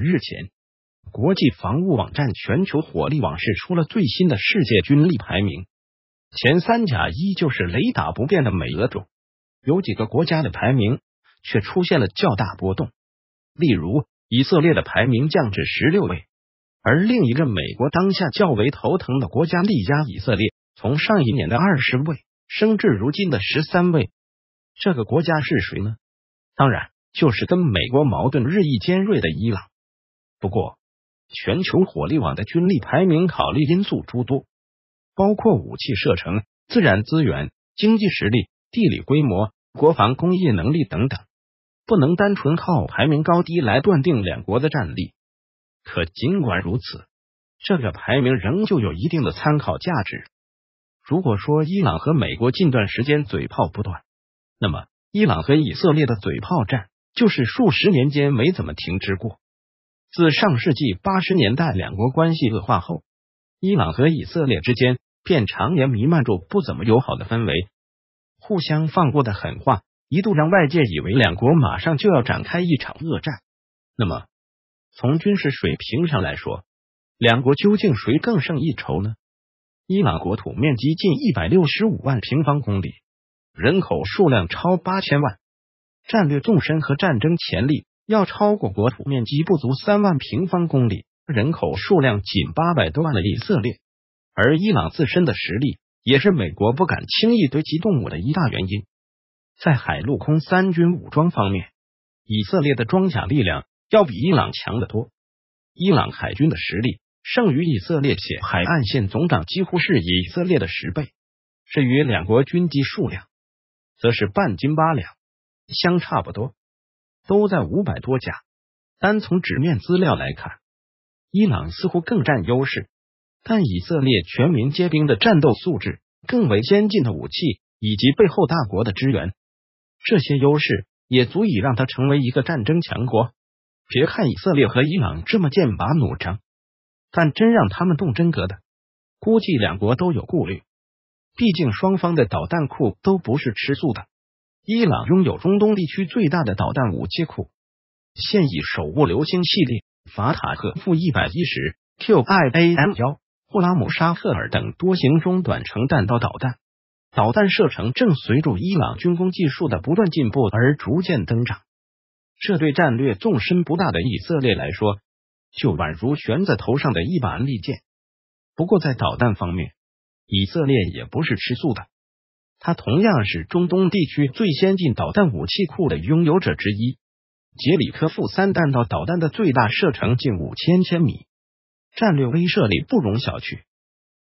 日前，国际防务网站《全球火力网》是出了最新的世界军力排名，前三甲依旧是雷打不变的美俄中，有几个国家的排名却出现了较大波动。例如，以色列的排名降至十六位，而另一个美国当下较为头疼的国家利加以色列，从上一年的二十位升至如今的十三位。这个国家是谁呢？当然就是跟美国矛盾日益尖锐的伊朗。不过，全球火力网的军力排名考虑因素诸多，包括武器射程、自然资源、经济实力、地理规模、国防工业能力等等，不能单纯靠排名高低来断定两国的战力。可尽管如此，这个排名仍旧有一定的参考价值。如果说伊朗和美国近段时间嘴炮不断，那么伊朗和以色列的嘴炮战就是数十年间没怎么停止过。自上世纪八十年代两国关系恶化后，伊朗和以色列之间便常年弥漫着不怎么友好的氛围，互相放过的狠话一度让外界以为两国马上就要展开一场恶战。那么，从军事水平上来说，两国究竟谁更胜一筹呢？伊朗国土面积近一百六十五万平方公里，人口数量超八千万，战略纵深和战争潜力。要超过国土面积不足三万平方公里、人口数量仅八百多万的以色列，而伊朗自身的实力也是美国不敢轻易对其动武的一大原因。在海陆空三军武装方面，以色列的装甲力量要比伊朗强得多。伊朗海军的实力胜于以色列，且海岸线总长几乎是以色列的十倍。至于两国军机数量，则是半斤八两，相差不多。都在五百多家，单从纸面资料来看，伊朗似乎更占优势。但以色列全民皆兵的战斗素质、更为先进的武器以及背后大国的支援，这些优势也足以让他成为一个战争强国。别看以色列和伊朗这么剑拔弩张，但真让他们动真格的，估计两国都有顾虑。毕竟双方的导弹库都不是吃素的。伊朗拥有中东地区最大的导弹武器库，现已手握“流星”系列、法塔赫负一百一十、Q I A M 幺、霍拉姆沙赫尔等多型中短程弹道导弹，导弹射程正随着伊朗军工技术的不断进步而逐渐增长。这对战略纵深不大的以色列来说，就宛如悬在头上的一把利剑。不过，在导弹方面，以色列也不是吃素的。它同样是中东地区最先进导弹武器库的拥有者之一。杰里科夫三弹道导弹的最大射程近五千千米，战略威慑力不容小觑。